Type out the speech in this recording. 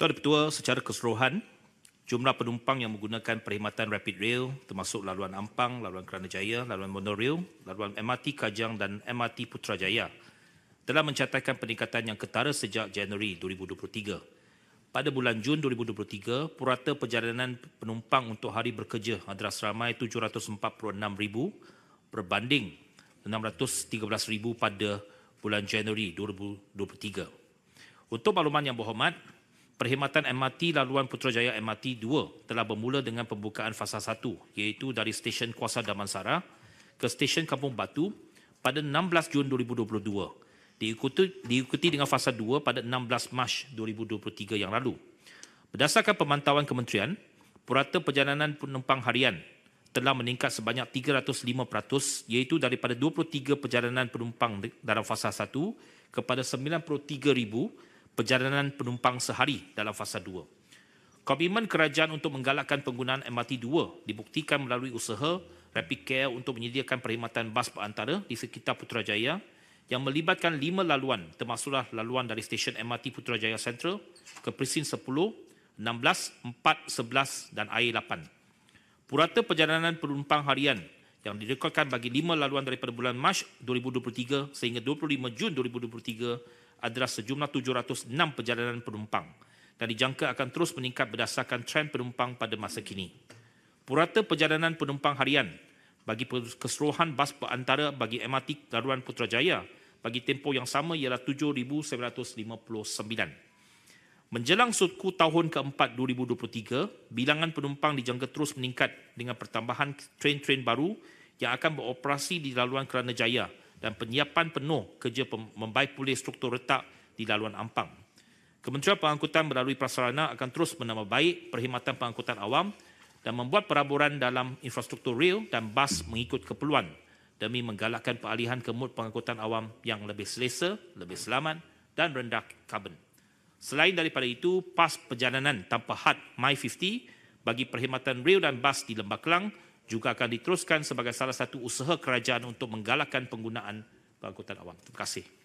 Tuan dan Petua, secara keseluruhan, jumlah penumpang yang menggunakan perkhidmatan rapid rail termasuk laluan Ampang, laluan Kerana laluan monorail, laluan MRT Kajang dan MRT Putrajaya telah mencatatkan peningkatan yang ketara sejak Januari 2023. Pada bulan Jun 2023, purata perjalanan penumpang untuk hari bekerja adalah seramai 746,000 berbanding 613,000 pada bulan Januari 2023. Untuk makluman yang berhormat, Perkhidmatan MRT laluan Putrajaya MRT 2 telah bermula dengan pembukaan fasa 1 iaitu dari stesen Kuasa Damansara ke stesen Kampung Batu pada 16 Jun 2022 diikuti, diikuti dengan fasa 2 pada 16 Mac 2023 yang lalu. Berdasarkan pemantauan kementerian, purata perjalanan penumpang harian telah meningkat sebanyak 305% iaitu daripada 23 perjalanan penumpang dalam fasa 1 kepada 93,000 perjalanan penumpang sehari dalam fasa 2. Komitmen kerajaan untuk menggalakkan penggunaan MRT 2 dibuktikan melalui usaha Rapid Care untuk menyediakan perkhidmatan bas perantara di sekitar Putrajaya yang melibatkan lima laluan termasuklah laluan dari stesen MRT Putrajaya Central ke Presin 10, 16, 4, 11 dan I8. Purata perjalanan penumpang harian yang direkodkan bagi lima laluan daripada bulan Mac 2023 sehingga 25 Jun 2023 adalah sejumlah 706 perjalanan penumpang dan dijangka akan terus meningkat berdasarkan tren penumpang pada masa kini. Purata perjalanan penumpang harian bagi keseluruhan bas perantara bagi MRT Laluan Putrajaya bagi tempoh yang sama ialah 7,959. Menjelang suku tahun keempat 2023, bilangan penumpang dijangka terus meningkat dengan pertambahan tren-tren baru yang akan beroperasi di laluan Kerana Jaya dan penyiapan penuh kerja membaik pulih struktur retak di laluan Ampang. Kementerian Pengangkutan melalui prasarana akan terus menambah baik perkhidmatan pengangkutan awam dan membuat peraburan dalam infrastruktur rail dan bas mengikut keperluan demi menggalakkan peralihan ke mod pengangkutan awam yang lebih selesa, lebih selamat dan rendah karbon. Selain daripada itu, pas perjalanan tanpa had My50 bagi perkhidmatan rail dan bas di Lembah Kelang juga akan diteruskan sebagai salah satu usaha kerajaan untuk menggalakkan penggunaan pengangkutan awam. Terima kasih.